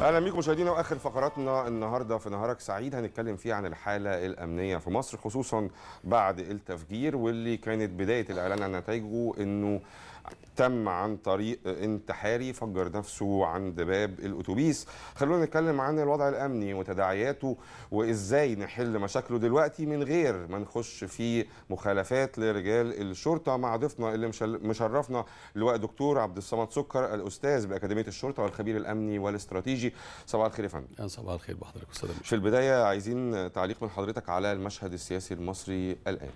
اهلا بيكم مشاهدينا واخر فقراتنا النهارده في نهارك سعيد هنتكلم فيه عن الحاله الامنيه في مصر خصوصا بعد التفجير واللي كانت بدايه الاعلان عن نتائجه انه تم عن طريق انتحاري فجر نفسه عند باب الاتوبيس خلونا نتكلم عن الوضع الامني وتداعياته وازاي نحل مشاكله دلوقتي من غير ما نخش في مخالفات لرجال الشرطه مع ضيفنا اللي مشرفنا اللواء دكتور عبد الصمد سكر الاستاذ باكاديميه الشرطه والخبير الامني والاستراتيجي صباح الخير يا فندم صباح الخير بحضرتك استاذ في البدايه عايزين تعليق من حضرتك على المشهد السياسي المصري الان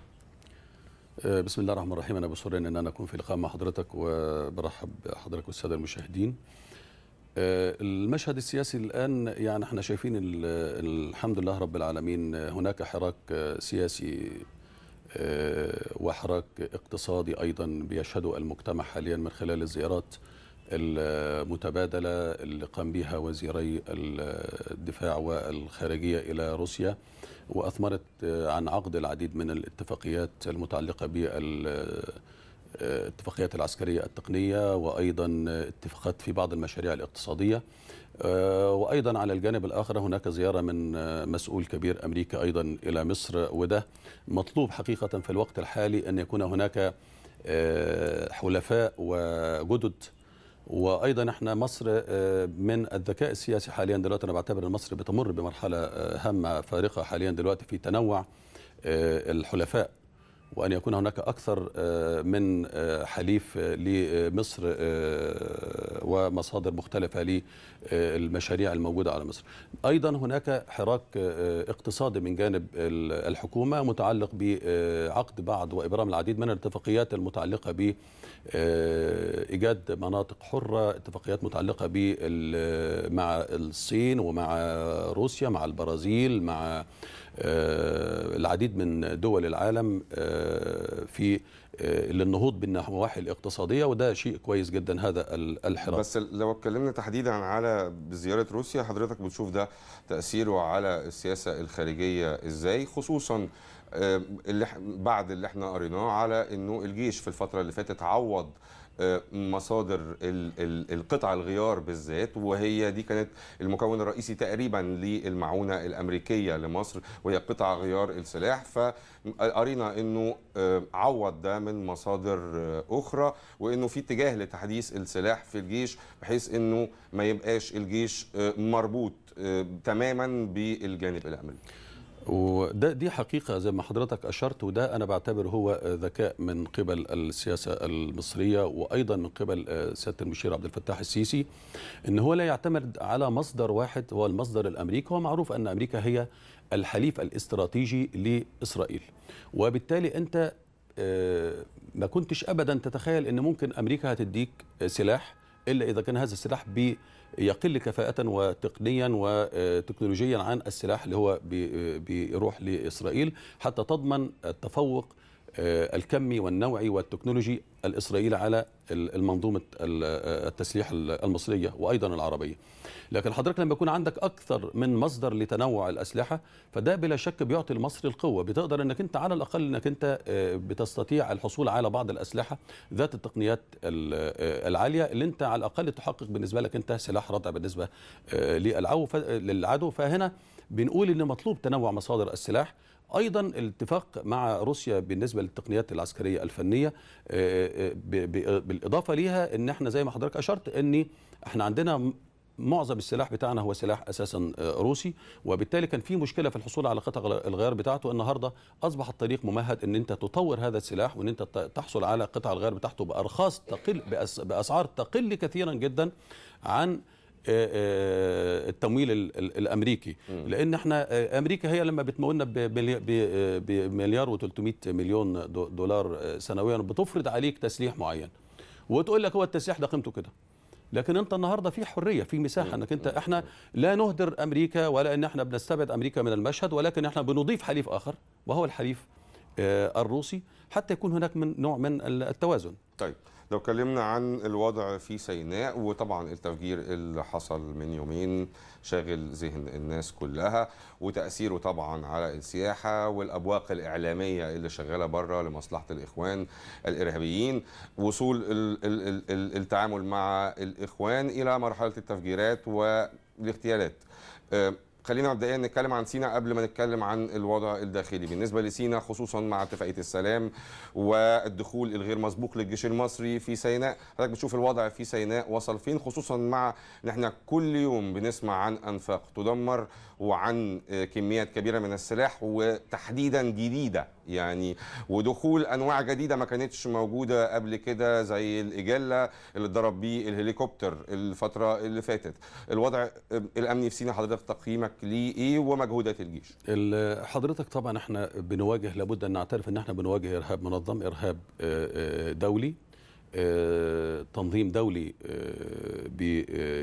آه، بسم الله الرحمن الرحيم انا بسرور ان انا اكون في لقاء مع حضرتك وبرحب بحضرتك والساده المشاهدين آه، المشهد السياسي الان يعني احنا شايفين الحمد لله رب العالمين هناك حراك سياسي آه، وحراك اقتصادي ايضا بيشهده المجتمع حاليا من خلال الزيارات المتبادله اللي قام بها وزيري الدفاع والخارجيه الى روسيا واثمرت آه، عن عقد العديد من الاتفاقيات المتعلقه بالاتفاقيات آه، العسكريه التقنيه وايضا اتفاقات في بعض المشاريع الاقتصاديه آه، وايضا على الجانب الاخر هناك زياره من مسؤول كبير امريكا ايضا الى مصر وده مطلوب حقيقه في الوقت الحالي ان يكون هناك حلفاء وجدد وايضا احنا مصر آه، من الذكاء السياسي حاليا دلوقتي انا بعتبر ان مصر بتمر بمرحله آه، هامه فارقه حاليا دلوقتي في تنوع آه، الحلفاء وأن يكون هناك أكثر آه، من آه، حليف آه، لمصر ومصادر مختلفة للمشاريع الموجودة على مصر أيضا هناك حراك اقتصادي من جانب الحكومة متعلق بعقد بعض وإبرام العديد من الاتفاقيات المتعلقة ب إيجاد مناطق حرة اتفاقيات متعلقة مع الصين ومع روسيا مع البرازيل مع آه، العديد من دول العالم آه، في آه، للنهوض بالنواحي الاقتصاديه وده شيء كويس جدا هذا الحراك بس لو اتكلمنا تحديدا على زياره روسيا حضرتك بتشوف ده تاثيره على السياسه الخارجيه ازاي خصوصا اللي بعد اللي احنا قريناه على انه الجيش في الفتره اللي فاتت عوض مصادر القطع الغيار بالذات وهي دي كانت المكون الرئيسي تقريبا للمعونه الامريكيه لمصر وهي قطع غيار السلاح فارينا انه آه، عوض ده من مصادر آه، اخرى وانه في اتجاه لتحديث السلاح في الجيش بحيث انه ما يبقاش الجيش آه، مربوط تماما بالجانب الامريكي وده دي حقيقة زي ما حضرتك أشرت وده أنا بعتبر هو ذكاء من قبل السياسة المصرية وأيضا من قبل آه، سيادة المشير عبد الفتاح السيسي إن هو لا يعتمد على مصدر واحد هو المصدر الأمريكي هو معروف أن أمريكا هي الحليف الاستراتيجي لإسرائيل وبالتالي أنت آه، ما كنتش أبدا تتخيل أن ممكن أمريكا هتديك آه، سلاح إلا إذا كان هذا السلاح يقل كفاءة وتقنيا وتكنولوجيا عن السلاح اللي هو بيروح لإسرائيل حتى تضمن التفوق آه، الكمي والنوعي والتكنولوجي الإسرائيلي على المنظومة آه، التسليح المصرية وأيضا العربية لكن حضرتك لما يكون عندك أكثر من مصدر لتنوع الأسلحة فده بلا شك بيعطي المصري القوة بتقدر أنك أنت على الأقل أنك أنت آه، بتستطيع الحصول على بعض الأسلحة ذات التقنيات العالية اللي أنت على الأقل تحقق بالنسبة لك أنت سلاح ردع بالنسبة للعدو فهنا بنقول أن مطلوب تنوع مصادر السلاح ايضا الاتفاق مع روسيا بالنسبه للتقنيات العسكريه الفنيه آه، آه، بالاضافه ليها ان احنا زي ما حضرتك اشرت ان احنا عندنا معظم السلاح بتاعنا هو سلاح اساسا آه، روسي وبالتالي كان في مشكله في الحصول على قطع الغيار بتاعته النهارده اصبح الطريق ممهد ان انت تطور هذا السلاح وان انت تحصل على قطع الغيار بتاعته بارخاص تقل باسعار تقل كثيرا جدا عن آه، آه، التمويل الامريكي لان احنا آه، امريكا هي لما بتمولنا بمليار و300 مليون دولار سنويا بتفرض عليك تسليح معين وتقول لك هو التسليح ده قيمته كده لكن انت النهارده في حريه في مساحه انك انت احنا لا نهدر امريكا ولا ان احنا بنستبعد امريكا من المشهد ولكن احنا بنضيف حليف اخر وهو الحليف الروسي حتى يكون هناك من نوع من التوازن طيب لو اتكلمنا عن الوضع في سيناء وطبعا التفجير اللي حصل من يومين شاغل ذهن الناس كلها وتاثيره طبعا على السياحه والابواق الاعلاميه اللي شغاله بره لمصلحه الاخوان الارهابيين وصول التعامل مع الاخوان الى مرحله التفجيرات والاغتيالات آه، خلينا مبدئيا نتكلم عن سينا قبل ما نتكلم عن الوضع الداخلي بالنسبه لسينا خصوصا مع اتفاقيه السلام والدخول الغير مسبوق للجيش المصري في سيناء حضرتك بتشوف الوضع في سيناء وصل فين خصوصا مع ان احنا كل يوم بنسمع عن انفاق تدمر وعن آه، كميات كبيره من السلاح وتحديدا جديده يعني ودخول انواع جديده ما كانتش موجوده قبل كده زي الاجاله اللي اتضرب بيه الهليكوبتر الفتره اللي فاتت الوضع آه، الامني في سينا حضرتك تقييمك ليه ايه ومجهودات الجيش حضرتك طبعا احنا بنواجه لابد ان نعترف ان احنا بنواجه ارهاب منظم ارهاب آه، آه، دولي آه، تنظيم دولي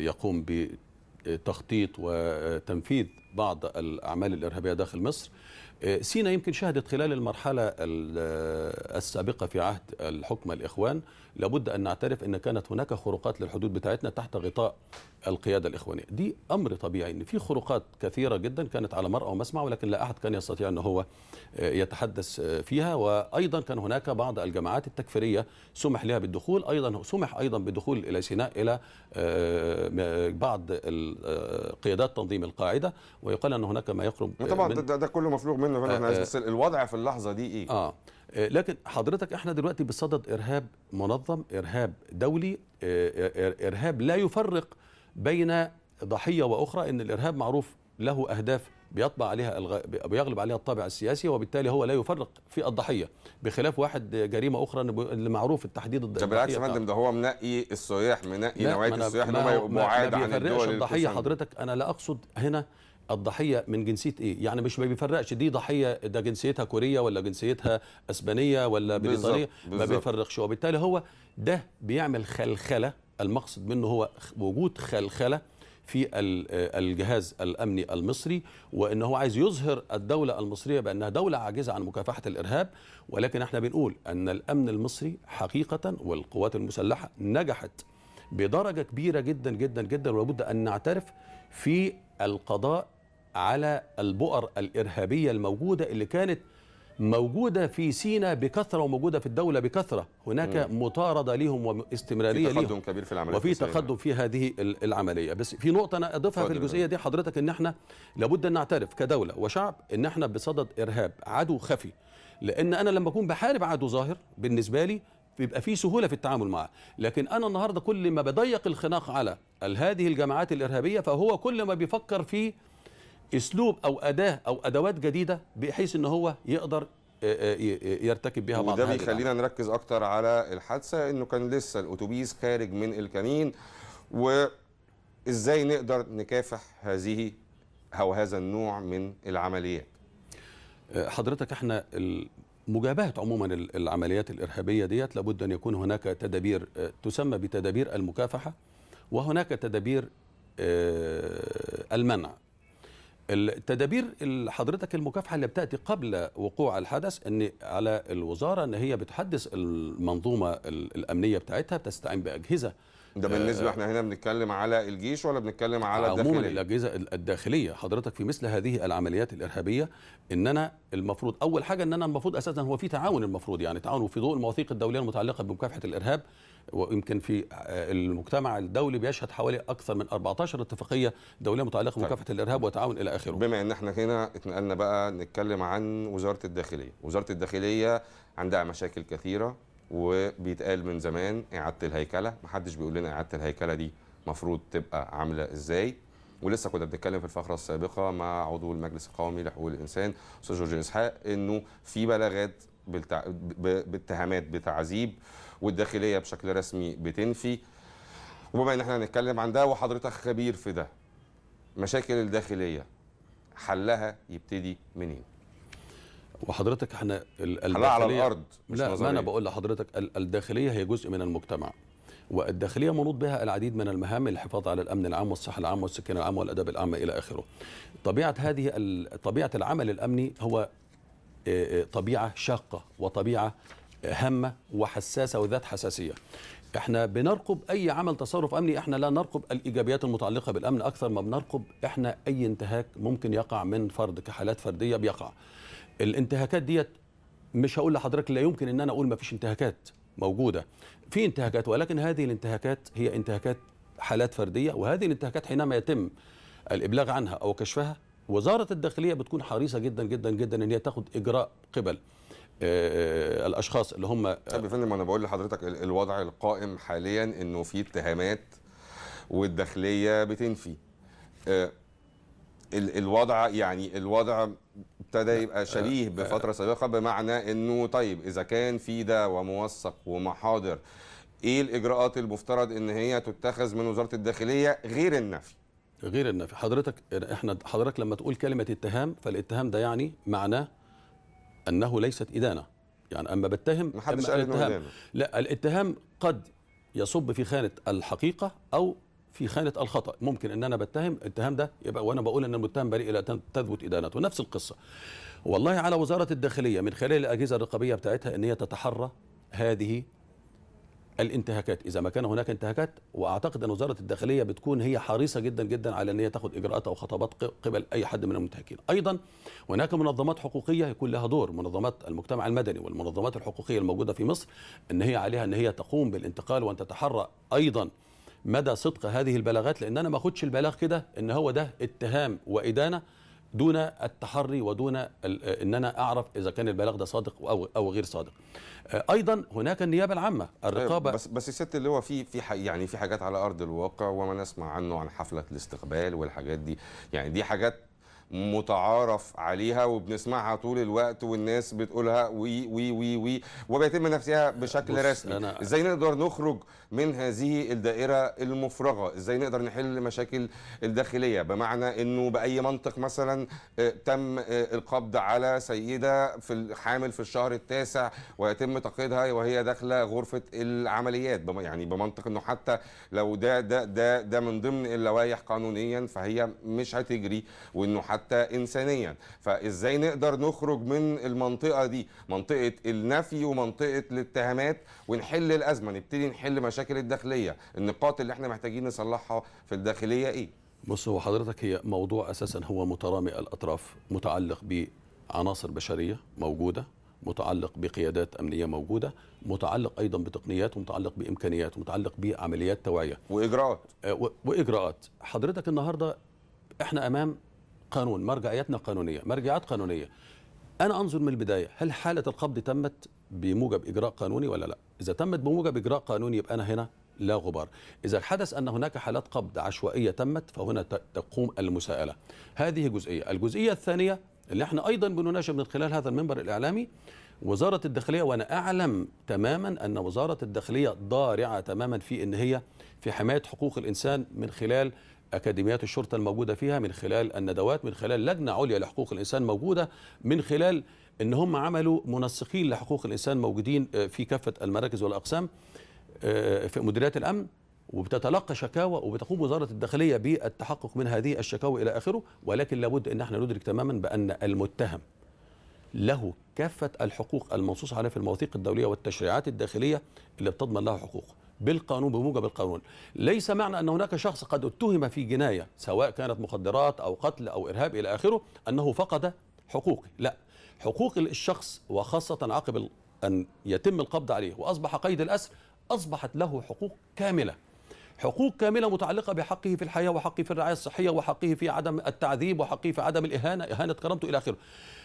يقوم بتخطيط وتنفيذ بعض الاعمال الارهابيه داخل مصر آه، سينا يمكن شهدت خلال المرحلة آه، السابقة في عهد الحكم الإخوان لابد أن نعترف أن كانت هناك خروقات للحدود بتاعتنا تحت غطاء القيادة الإخوانية دي أمر طبيعي أن في خروقات كثيرة جدا كانت على مرأى ومسمع ولكن لا أحد كان يستطيع أن هو آه، يتحدث فيها وأيضا كان هناك بعض الجماعات التكفيرية سمح لها بالدخول أيضا سمح أيضا بالدخول إلى سيناء إلى بعض قيادات تنظيم القاعدة ويقال أن هناك ما يقرب طبعا ده, ده كله مفلوغ منه منه هنا احنا آه، بس الوضع في اللحظه دي ايه؟ آه،, اه لكن حضرتك احنا دلوقتي بصدد ارهاب منظم ارهاب دولي آه، ارهاب لا يفرق بين ضحيه واخرى ان الارهاب معروف له اهداف بيطبع عليها الغ... بيغلب عليها الطابع السياسي وبالتالي هو لا يفرق في الضحيه بخلاف واحد جريمه اخرى اللي معروف التحديد الضحيه طب بالعكس يا فندم ده هو منقي السياح منقي نوعيه السياح ان هم يبقوا عن الدول الضحيه حضرتك انا لا اقصد هنا الضحيه من جنسيه ايه يعني مش ما بيفرقش دي ضحيه ده جنسيتها كوريه ولا جنسيتها اسبانيه ولا بريطانيه ما بيفرقش وبالتالي هو ده بيعمل خلخله المقصد منه هو وجود خلخله في الجهاز الامني المصري وان هو عايز يظهر الدوله المصريه بانها دوله عاجزه عن مكافحه الارهاب ولكن احنا بنقول ان الامن المصري حقيقه والقوات المسلحه نجحت بدرجه كبيره جدا جدا جدا ولابد ان نعترف في القضاء على البؤر الإرهابية الموجودة اللي كانت موجودة في سينا بكثرة وموجودة في الدولة بكثرة هناك م. مطاردة لهم واستمرارية في تقدم كبير في العملية وفي تقدم في هذه العملية بس في نقطة أنا أضيفها في الجزئية دي حضرتك إن احنا لابد أن نعترف كدولة وشعب إن احنا بصدد إرهاب عدو خفي لأن أنا لما أكون بحارب عدو ظاهر بالنسبة لي بيبقى في سهوله في التعامل معه لكن انا النهارده كل ما بضيق الخناق على هذه الجماعات الارهابيه فهو كل ما بيفكر في اسلوب او اداه او ادوات جديده بحيث ان هو يقدر آه، آه، آه، يرتكب بها بعض وده بيخلينا نركز اكتر على الحادثه انه كان لسه الاتوبيس خارج من الكمين وازاي نقدر نكافح هذه او هذا النوع من العمليات حضرتك احنا مجابهه عموما العمليات الارهابيه ديت لابد ان يكون هناك تدابير تسمى بتدابير المكافحه وهناك تدابير المنع التدابير حضرتك المكافحه اللي بتاتي قبل وقوع الحدث ان على الوزاره ان هي بتحدث المنظومه الامنيه بتاعتها بتستعين باجهزه ده آه، بالنسبه آه. احنا هنا بنتكلم على الجيش ولا بنتكلم على الداخليه عموما الاجهزه الداخليه حضرتك في مثل هذه العمليات الارهابيه ان انا المفروض اول حاجه ان انا المفروض اساسا هو في تعاون المفروض يعني تعاون في ضوء المواثيق الدوليه المتعلقه بمكافحه الارهاب ويمكن في آه، المجتمع الدولي بيشهد حوالي اكثر من 14 اتفاقيه دوليه متعلقه طيب. بمكافحه الارهاب وتعاون الى اخره بما ان احنا هنا اتنقلنا بقى نتكلم عن وزاره الداخليه وزاره الداخليه عندها مشاكل كثيره وبيتقال من زمان اعاده الهيكله محدش بيقول لنا اعاده الهيكله دي مفروض تبقى عامله ازاي ولسه كنا بنتكلم في الفقره السابقه مع عضو المجلس القومي لحقوق الانسان استاذ جورج اسحاق انه في بلاغات بالتع... باتهامات بتعذيب والداخليه بشكل رسمي بتنفي وبما ان احنا هنتكلم عن ده وحضرتك خبير في ده مشاكل الداخليه حلها يبتدي منين؟ وحضرتك احنا الداخليه على الارض مش لا ما انا بقول لحضرتك الداخليه هي جزء من المجتمع والداخليه منوط بها العديد من المهام الحفاظ على الامن العام والصحه العامه والسكن العام والاداب العام الى اخره. طبيعه هذه طبيعه العمل الامني هو آه، آه، طبيعه شاقه وطبيعه هامه وحساسه وذات حساسيه. احنا بنرقب اي عمل تصرف امني احنا لا نرقب الايجابيات المتعلقه بالامن اكثر ما بنرقب احنا اي انتهاك ممكن يقع من فرد كحالات فرديه بيقع. الانتهاكات ديت مش هقول لحضرتك لا يمكن ان انا اقول ما فيش انتهاكات موجوده في انتهاكات ولكن هذه الانتهاكات هي انتهاكات حالات فرديه وهذه الانتهاكات حينما يتم الابلاغ عنها او كشفها وزاره الداخليه بتكون حريصه جدا جدا جدا ان هي تاخد اجراء قبل آه، آه، الاشخاص اللي هم آه، طب يا فندم انا بقول لحضرتك الوضع القائم حاليا انه في اتهامات والداخليه بتنفي الوضع يعني الوضع ابتدى يبقى آه، شبيه آه، بفتره آه. سابقه بمعنى انه طيب اذا كان في ده وموثق ومحاضر ايه الاجراءات المفترض ان هي تتخذ من وزاره الداخليه غير النفي غير النفي حضرتك يعني احنا حضرتك لما تقول كلمه اتهام فالاتهام ده يعني معناه انه ليست ادانه يعني اما بتهم محدش قال انه لا الاتهام قد يصب في خانه الحقيقه او في خانه الخطا ممكن ان انا بتهم الاتهام ده يبقى وانا بقول ان المتهم بريء الى تثبت ادانته نفس القصه والله على وزاره الداخليه من خلال الاجهزه الرقابيه بتاعتها ان هي تتحرى هذه الانتهاكات اذا ما كان هناك انتهاكات واعتقد ان وزاره الداخليه بتكون هي حريصه جدا جدا على ان هي تاخد اجراءات او خطابات قبل اي حد من المنتهكين ايضا هناك منظمات حقوقيه يكون لها دور منظمات المجتمع المدني والمنظمات الحقوقيه الموجوده في مصر ان هي عليها ان هي تقوم بالانتقال وان تتحرى ايضا مدى صدق هذه البلاغات لان انا ما اخدش البلاغ كده ان هو ده اتهام وادانه دون التحري ودون ان انا اعرف اذا كان البلاغ ده صادق او او غير صادق. آه، ايضا هناك النيابه العامه الرقابه طيب، بس بس الست اللي هو في في يعني في حاجات على ارض الواقع وما نسمع عنه عن حفله الاستقبال والحاجات دي يعني دي حاجات متعارف عليها وبنسمعها طول الوقت والناس بتقولها وي وي وي وي وبيتم نفسها بشكل رسمي ازاي نقدر نخرج من هذه الدائره المفرغه ازاي نقدر نحل مشاكل الداخليه بمعنى انه باي منطق مثلا آه، تم آه، القبض على سيده في الحامل في الشهر التاسع ويتم تقييدها وهي داخله غرفه العمليات يعني بمنطق انه حتى لو ده ده ده ده من ضمن اللوائح قانونيا فهي مش هتجري وانه حتى حتى إنسانيا فإزاي نقدر نخرج من المنطقة دي منطقة النفي ومنطقة الاتهامات ونحل الأزمة نبتدي نحل مشاكل الداخلية النقاط اللي احنا محتاجين نصلحها في الداخلية إيه بص هو حضرتك هي موضوع أساسا هو مترامي الأطراف متعلق بعناصر بشرية موجودة متعلق بقيادات امنيه موجوده متعلق ايضا بتقنيات ومتعلق بامكانيات ومتعلق بعمليات توعيه واجراءات آه، واجراءات حضرتك النهارده احنا امام قانون مرجعياتنا قانونيه مرجعات قانونيه انا انظر من البدايه هل حاله القبض تمت بموجب اجراء قانوني ولا لا اذا تمت بموجب اجراء قانوني يبقى انا هنا لا غبار إذا حدث أن هناك حالات قبض عشوائية تمت فهنا تقوم المساءلة هذه جزئية الجزئية الثانية اللي احنا أيضا بنناشد من خلال هذا المنبر الإعلامي وزارة الداخلية وأنا أعلم تماما أن وزارة الداخلية ضارعة تماما في أن هي في حماية حقوق الإنسان من خلال أكاديميات الشرطة الموجودة فيها من خلال الندوات من خلال لجنة عليا لحقوق الإنسان موجودة من خلال ان هم عملوا منسقين لحقوق الانسان موجودين آه، في كافه المراكز والاقسام آه، في مديريات الامن وبتتلقى شكاوى وبتقوم وزاره الداخليه بالتحقق من هذه الشكاوى الى اخره ولكن لابد ان احنا ندرك تماما بان المتهم له كافه الحقوق المنصوص عليها في المواثيق الدوليه والتشريعات الداخليه اللي بتضمن له حقوقه بالقانون بموجب القانون ليس معنى أن هناك شخص قد اتهم في جناية سواء كانت مخدرات أو قتل أو إرهاب إلى آخره أنه فقد حقوقه لا حقوق الشخص وخاصة عقب أن يتم القبض عليه وأصبح قيد الأسر أصبحت له حقوق كاملة حقوق كاملة متعلقة بحقه في الحياة وحقه في الرعاية الصحية وحقه في عدم التعذيب وحقه في عدم الإهانة إهانة كرامته إلى آخره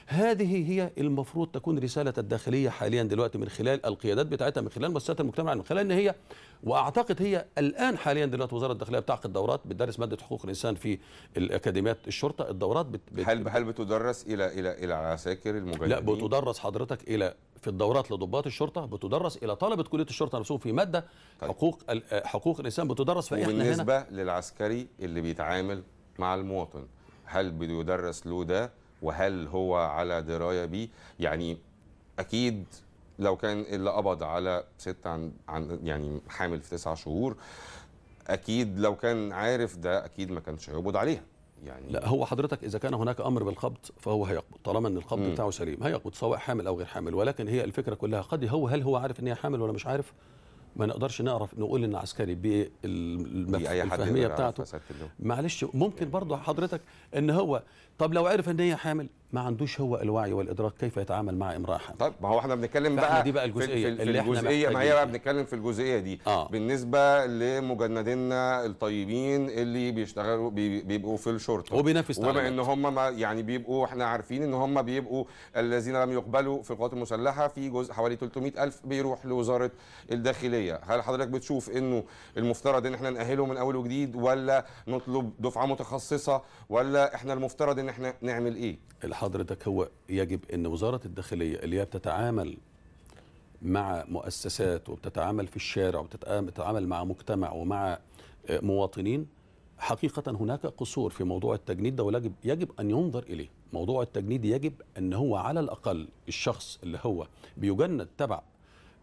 هذه هي المفروض تكون رسالة الداخلية حاليا دلوقتي من خلال القيادات بتاعتها من خلال مؤسسات المجتمع من خلال إن هي وأعتقد هي الآن حاليا دلوقتي وزارة الداخلية بتعقد دورات بتدرس مادة حقوق الإنسان في الأكاديميات الشرطة الدورات بت... بت... هل هل بتدرس إلى إلى إلى عساكر المجاهدين؟ لا بتدرس حضرتك إلى في الدورات لضباط الشرطه بتدرس الى طلبه كليه الشرطه نفسهم في ماده طيب. حقوق حقوق الانسان بتدرس فاحنا بالنسبه هنا للعسكري اللي بيتعامل مع المواطن هل بده يدرس له ده وهل هو على درايه بيه يعني اكيد لو كان اللي قبض على ست عن, عن يعني حامل في تسعة شهور اكيد لو كان عارف ده اكيد ما كانش هيقبض عليها يعني لا هو حضرتك اذا كان هناك امر بالقبض فهو هيقبض طالما ان القبض بتاعه سليم هيقبض سواء حامل او غير حامل ولكن هي الفكره كلها قد هو هل هو عارف ان هي حامل ولا مش عارف ما نقدرش نعرف نقول ان عسكري بالفهميه بتاعته معلش ممكن يعني. برضه حضرتك ان هو طب لو عرف ان هي حامل ما عندوش هو الوعي والادراك كيف يتعامل مع امراه حامل طيب ما هو احنا بنتكلم بقى دي بقى الجزئيه في, في اللي في الجزئيه ما هي بقى بنتكلم في الجزئيه دي آه. بالنسبه لمجندينا الطيبين اللي بيشتغلوا بي بيبقوا في الشرطه وبينافس وبما ان هم يعني بيبقوا احنا عارفين ان هم بيبقوا الذين لم يقبلوا في القوات المسلحه في جزء حوالي 300000 بيروح لوزاره الداخليه هل حضرتك بتشوف انه المفترض ان احنا ناهله من اول وجديد ولا نطلب دفعه متخصصه ولا احنا المفترض ان احنا نعمل ايه حضرتك هو يجب ان وزاره الداخليه اللي هي بتتعامل مع مؤسسات وبتتعامل في الشارع وبتتعامل مع مجتمع ومع مواطنين حقيقة هناك قصور في موضوع التجنيد ده ويجب يجب أن ينظر إليه موضوع التجنيد يجب أن هو على الأقل الشخص اللي هو بيجند تبع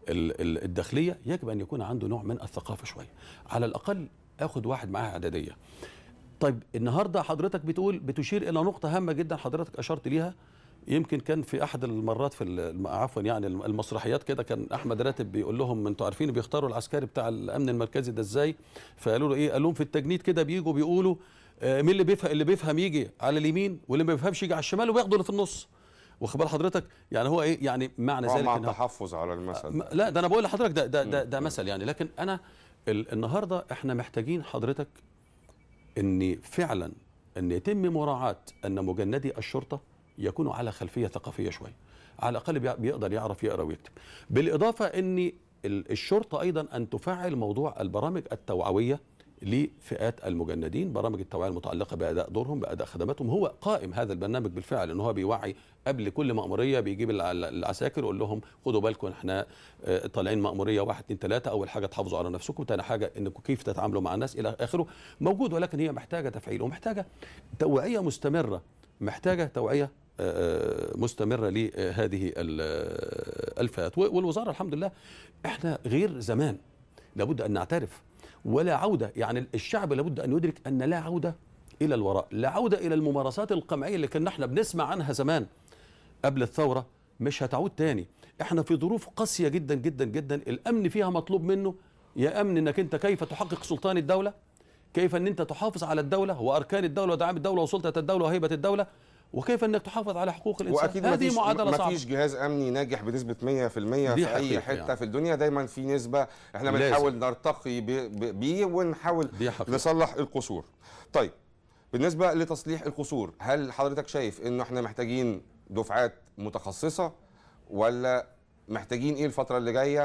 الداخلية يجب أن يكون عنده نوع من الثقافة شوية على الأقل أخد واحد معاه إعدادية طيب النهارده حضرتك بتقول بتشير الى نقطه هامه جدا حضرتك اشرت ليها يمكن كان في احد المرات في عفوا يعني المسرحيات كده كان احمد راتب بيقول لهم انتوا عارفين بيختاروا العسكري بتاع الامن المركزي ده ازاي فقالوا له ايه قال لهم في التجنيد كده بيجوا بيقولوا آه، مين اللي بيفهم اللي بيفهم يجي على اليمين واللي ما بيفهمش يجي على الشمال وبياخدوا اللي في النص واخد بال حضرتك يعني هو ايه يعني معنى ذلك مع تحفظ على المثل آه، لا ده انا بقول لحضرتك ده ده ده, ده مثل يعني لكن انا النهارده احنا محتاجين حضرتك أن فعلا أن يتم مراعاة أن مجندي الشرطة يكونوا على خلفية ثقافية شوية على الأقل بيقدر يعرف يقرأ ويكتب بالإضافة أن الشرطة أيضا أن تفعل موضوع البرامج التوعوية لفئات المجندين برامج التوعيه المتعلقه باداء دورهم باداء خدماتهم هو قائم هذا البرنامج بالفعل ان هو بيوعي قبل كل ماموريه بيجيب العساكر يقول لهم خدوا بالكم احنا آه، طالعين ماموريه واحد اتنين ثلاثه اول حاجه تحافظوا على نفسكم ثاني حاجه انكم كيف تتعاملوا مع الناس الى اخره موجود ولكن هي محتاجه تفعيل ومحتاجه توعيه مستمره محتاجه توعيه آه، آه، مستمره لهذه الفئات والوزاره الحمد لله احنا غير زمان لابد ان نعترف ولا عودة يعني الشعب لابد أن يدرك أن لا عودة إلى الوراء لا عودة إلى الممارسات القمعية اللي كنا احنا بنسمع عنها زمان قبل الثورة مش هتعود تاني احنا في ظروف قاسية جدا جدا جدا الأمن فيها مطلوب منه يا أمن أنك أنت كيف تحقق سلطان الدولة كيف أن أنت تحافظ على الدولة وأركان الدولة ودعم الدولة وسلطة الدولة وهيبة الدولة وكيف انك تحافظ على حقوق الانسان وأكيد هذه مفيش معادله صعبه مفيش جهاز امني ناجح بنسبه 100% في اي حته يعني. في الدنيا دايما في نسبه احنا بنحاول نرتقي بيه ونحاول نصلح القصور طيب بالنسبه لتصليح القصور هل حضرتك شايف انه احنا محتاجين دفعات متخصصه ولا محتاجين ايه الفتره اللي جايه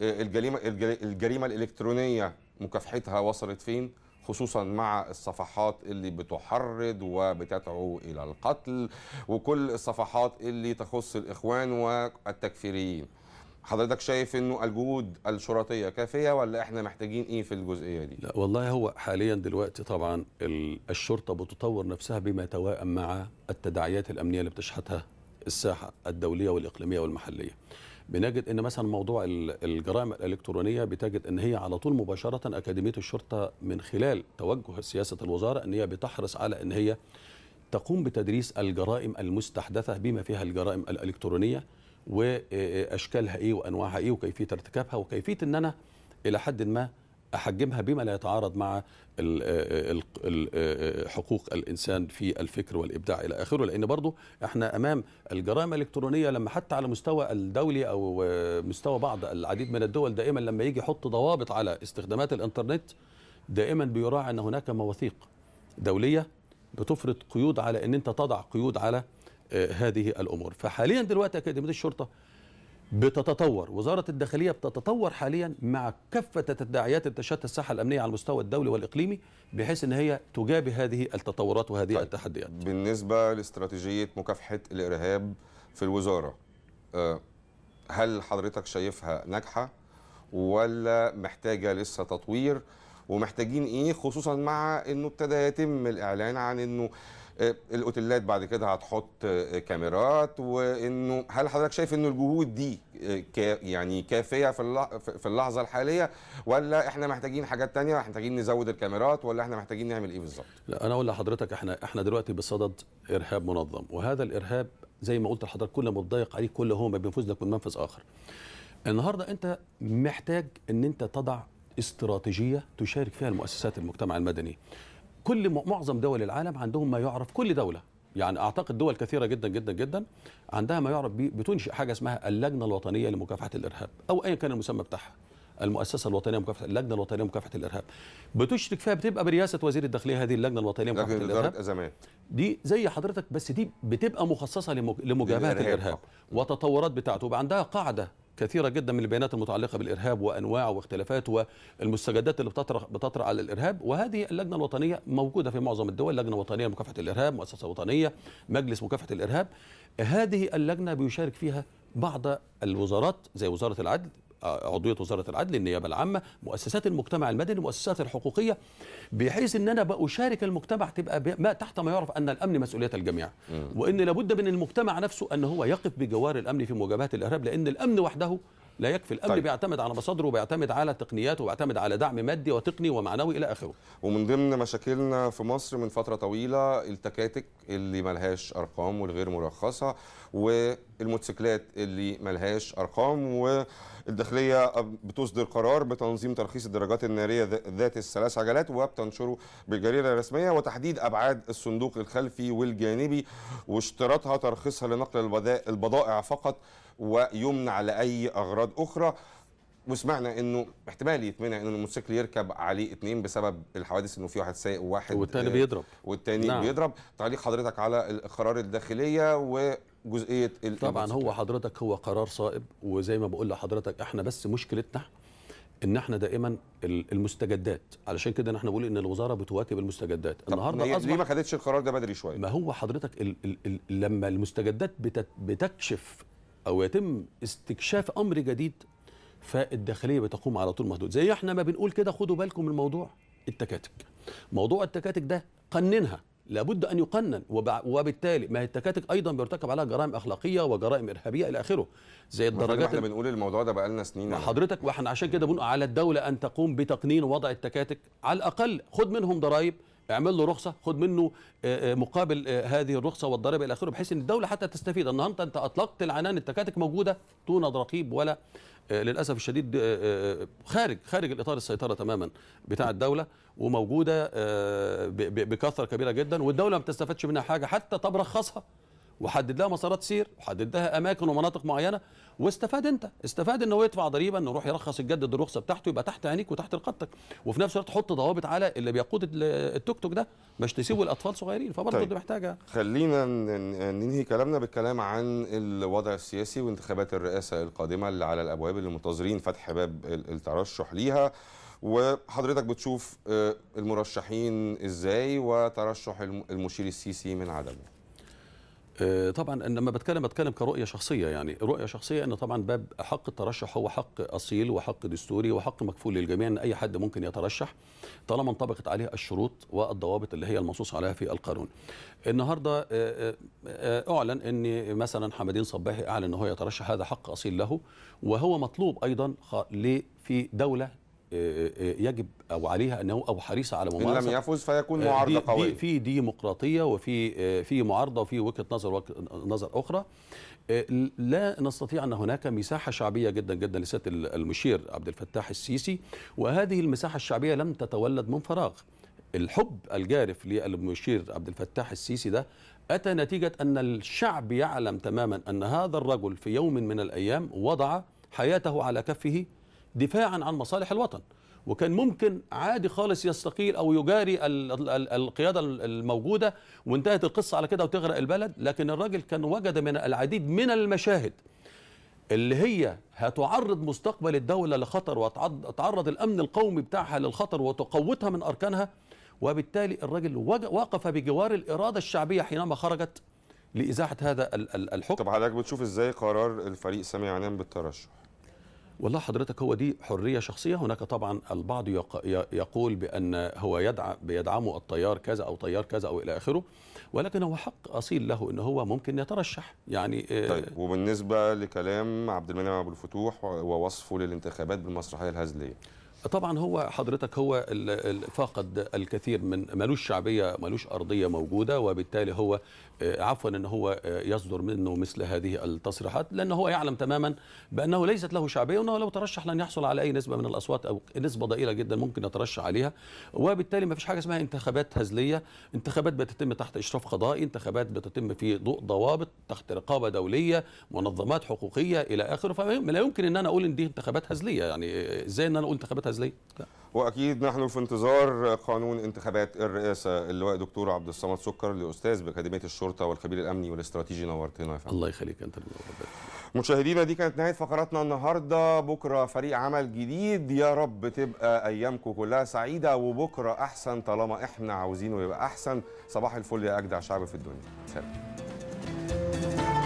إيه الجريمه الجريمه الالكترونيه مكافحتها وصلت فين خصوصا مع الصفحات اللي بتحرض وبتدعو إلى القتل وكل الصفحات اللي تخص الإخوان والتكفيريين حضرتك شايف انه الجهود الشرطيه كافيه ولا احنا محتاجين ايه في الجزئيه دي؟ لا والله هو حاليا دلوقتي طبعا الشرطه بتطور نفسها بما يتواءم مع التداعيات الامنيه اللي بتشحتها الساحه الدوليه والاقليميه والمحليه. بنجد ان مثلا موضوع الجرائم الالكترونيه بتجد ان هي على طول مباشره اكاديميه الشرطه من خلال توجه سياسه الوزاره ان هي بتحرص على ان هي تقوم بتدريس الجرائم المستحدثه بما فيها الجرائم الالكترونيه واشكالها ايه وانواعها ايه وكيفيه ارتكابها وكيفيه ان انا الى حد ما احجمها بما لا يتعارض مع آه، آه، آه، حقوق الانسان في الفكر والابداع الى اخره لان برضه احنا امام الجرائم الالكترونيه لما حتى على مستوى الدولي او مستوى بعض العديد من الدول دائما لما يجي يحط ضوابط على استخدامات الانترنت دائما بيراعي ان هناك مواثيق دوليه بتفرض قيود على ان انت تضع قيود على هذه الامور فحاليا دلوقتي اكاديميه الشرطه بتتطور وزارة الداخلية بتتطور حاليا مع كافة تداعيات التشتت الساحة الأمنية على المستوى الدولي والإقليمي بحيث أن هي تجابه هذه التطورات وهذه طيب. التحديات بالنسبة لاستراتيجية مكافحة الإرهاب في الوزارة آه، هل حضرتك شايفها ناجحة ولا محتاجة لسه تطوير ومحتاجين إيه خصوصا مع أنه ابتدى يتم الإعلان عن أنه آه، الاوتيلات بعد كده هتحط آه، كاميرات وانه هل حضرتك شايف انه الجهود دي آه، يعني كافيه في اللحظه الحاليه ولا احنا محتاجين حاجات تانية محتاجين نزود الكاميرات ولا احنا محتاجين نعمل ايه بالظبط لا انا اقول لحضرتك احنا احنا دلوقتي بصدد ارهاب منظم وهذا الارهاب زي ما قلت لحضرتك كل ما تضيق عليه كل هو ما بينفذ لك من منفذ اخر النهارده انت محتاج ان انت تضع استراتيجيه تشارك فيها المؤسسات المجتمع المدني كل معظم دول العالم عندهم ما يعرف كل دوله يعني اعتقد دول كثيره جدا جدا جدا عندها ما يعرف بتنشئ حاجه اسمها اللجنه الوطنيه لمكافحه الارهاب او ايا كان المسمى بتاعها المؤسسه الوطنيه مكافحه اللجنه الوطنيه مكافحه الارهاب بتشرك فيها بتبقى برئاسه وزير الداخليه هذه اللجنه الوطنيه مكافحه الارهاب أزمان. دي زي حضرتك بس دي بتبقى مخصصه لمجابهه الارهاب وتطورات بتاعته وبقى عندها قاعده كثيره جدا من البيانات المتعلقه بالارهاب وانواعه واختلافاته والمستجدات اللي بتطرح بتطرح على الارهاب وهذه اللجنه الوطنيه موجوده في معظم الدول لجنه وطنيه لمكافحه الارهاب مؤسسه وطنيه مجلس مكافحه الارهاب هذه اللجنه بيشارك فيها بعض الوزارات زي وزاره العدل عضويه وزاره العدل النيابه العامه مؤسسات المجتمع المدني المؤسسات الحقوقيه بحيث ان انا بشارك المجتمع تبقى ما تحت ما يعرف ان الامن مسؤوليه الجميع وان لابد من المجتمع نفسه ان هو يقف بجوار الامن في مواجهه الارهاب لان الامن وحده لا يكفي الامن طيب. بيعتمد على مصادره وبيعتمد على تقنياته وبيعتمد على دعم مادي وتقني ومعنوي الى اخره ومن ضمن مشاكلنا في مصر من فتره طويله التكاتك اللي ملهاش ارقام والغير مرخصه والموتوسيكلات اللي ملهاش ارقام والداخليه بتصدر قرار بتنظيم ترخيص الدراجات الناريه ذات الثلاث عجلات وبتنشره بالجريده الرسميه وتحديد ابعاد الصندوق الخلفي والجانبي واشتراطها ترخيصها لنقل البضائع فقط ويمنع لاي اغراض اخرى وسمعنا انه احتمال يتمنع ان الموتوسيكل يركب عليه اثنين بسبب الحوادث انه في واحد سايق وواحد والتاني بيضرب والتاني نعم. بيضرب تعليق حضرتك على القرار الداخليه و جزئيه طبعا هو حضرتك هو قرار صائب وزي ما بقول لحضرتك احنا بس مشكلتنا ان احنا دائما المستجدات علشان كده احنا بنقول ان الوزاره بتواكب المستجدات النهارده اصبح ليه ما خدتش القرار ده بدري شويه ما هو حضرتك ال ال ال لما المستجدات بتت بتكشف او يتم استكشاف امر جديد فالداخليه بتقوم على طول مهدود زي احنا ما بنقول كده خدوا بالكم من موضوع التكاتك موضوع التكاتك ده قننها لابد ان يقنن وبالتالي ما التكاتك ايضا بيرتكب عليها جرائم اخلاقيه وجرائم ارهابيه الى اخره زي الدرجات احنا بنقول الموضوع ده بقالنا سنين حضرتك إيه؟ واحنا عشان كده بنقول على الدوله ان تقوم بتقنين وضع التكاتك على الاقل خد منهم ضرائب اعمل له رخصه خد منه آه، آه، مقابل آه، هذه الرخصه والضرائب الى اخره بحيث ان الدوله حتى تستفيد النهارده انت اطلقت العنان التكاتك موجوده دون رقيب ولا للاسف الشديد خارج خارج الاطار السيطره تماما بتاع الدوله وموجوده بكثره كبيره جدا والدوله ما بتستفادش منها حاجه حتى طب رخصها وحدد لها مسارات سير وحدد لها اماكن ومناطق معينه واستفاد انت استفاد ان هو يدفع ضريبه انه يروح يرخص يجدد الرخصه بتاعته يبقى تحت عينيك وتحت رقبتك وفي نفس الوقت تحط ضوابط على اللي بيقود التوك توك ده مش تسيبه الاطفال صغيرين فبرضه طيب. دي محتاجه خلينا ننهي كلامنا بالكلام عن الوضع السياسي وانتخابات الرئاسه القادمه اللي على الابواب اللي منتظرين فتح باب الترشح ليها وحضرتك بتشوف آه، المرشحين ازاي وترشح المشير السيسي من عدمه آه، طبعا لما بتكلم بتكلم كرؤيه شخصيه يعني رؤيه شخصيه ان طبعا باب حق الترشح هو حق اصيل وحق دستوري وحق مكفول للجميع ان اي حد ممكن يترشح طالما انطبقت عليه الشروط والضوابط اللي هي المنصوص عليها في القانون. النهارده آه، آه، اعلن ان مثلا حمدين صباحي اعلن ان هو يترشح هذا حق اصيل له وهو مطلوب ايضا في دوله آه، آه، يجب او عليها انه او حريصه على ممارسه ان لم يفز فيكون آه، معارضه قويه في ديمقراطيه وفي في معارضه وفي وجهه نظر نظر اخرى لا نستطيع ان هناك مساحه شعبيه جدا جدا لسياده المشير عبد الفتاح السيسي وهذه المساحه الشعبيه لم تتولد من فراغ الحب الجارف للمشير عبد الفتاح السيسي ده اتى نتيجه ان الشعب يعلم تماما ان هذا الرجل في يوم من الايام وضع حياته على كفه دفاعا عن مصالح الوطن وكان ممكن عادي خالص يستقيل او يجاري القياده الموجوده وانتهت القصه على كده وتغرق البلد لكن الراجل كان وجد من العديد من المشاهد اللي هي هتعرض مستقبل الدولة لخطر وتعرض الأمن القومي بتاعها للخطر وتقوتها من أركانها وبالتالي الرجل وقف بجوار الإرادة الشعبية حينما خرجت لإزاحة هذا الحكم طب حضرتك بتشوف إزاي قرار الفريق سامي عنان بالترشح والله حضرتك هو دي حريه شخصيه هناك طبعا البعض يقول بان هو يدعم بيدعمه التيار كذا او تيار كذا او الى اخره ولكن هو حق اصيل له ان هو ممكن يترشح يعني آه، طيب وبالنسبه لكلام عبد المنعم ابو الفتوح ووصفه للانتخابات بالمسرحيه الهزليه طبعا هو حضرتك هو فاقد الكثير من ملوش شعبيه ملوش ارضيه موجوده وبالتالي هو آه، عفوا ان هو آه، يصدر منه مثل هذه التصريحات لان هو يعلم تماما بانه ليست له شعبيه وانه لو ترشح لن يحصل على اي نسبه من الاصوات او نسبه ضئيله جدا ممكن يترشح عليها وبالتالي ما فيش حاجه اسمها انتخابات هزليه انتخابات بتتم تحت اشراف قضائي انتخابات بتتم في ضوء ضوابط تحت رقابه دوليه منظمات حقوقيه الى اخره فلا يمكن ان انا اقول ان دي انتخابات هزليه يعني ازاي ان انا اقول انتخابات هزليه لا. واكيد نحن في انتظار قانون انتخابات الرئاسه اللواء دكتور عبد الصمد سكر الاستاذ باكاديميه الشرطه والخبير الامني والاستراتيجي نورتنا يا فندم الله يخليك انت مشاهدينا دي كانت نهايه فقراتنا النهارده بكره فريق عمل جديد يا رب تبقى ايامكم كلها سعيده وبكره احسن طالما احنا عاوزينه يبقى احسن صباح الفل يا اجدع شعب في الدنيا سلام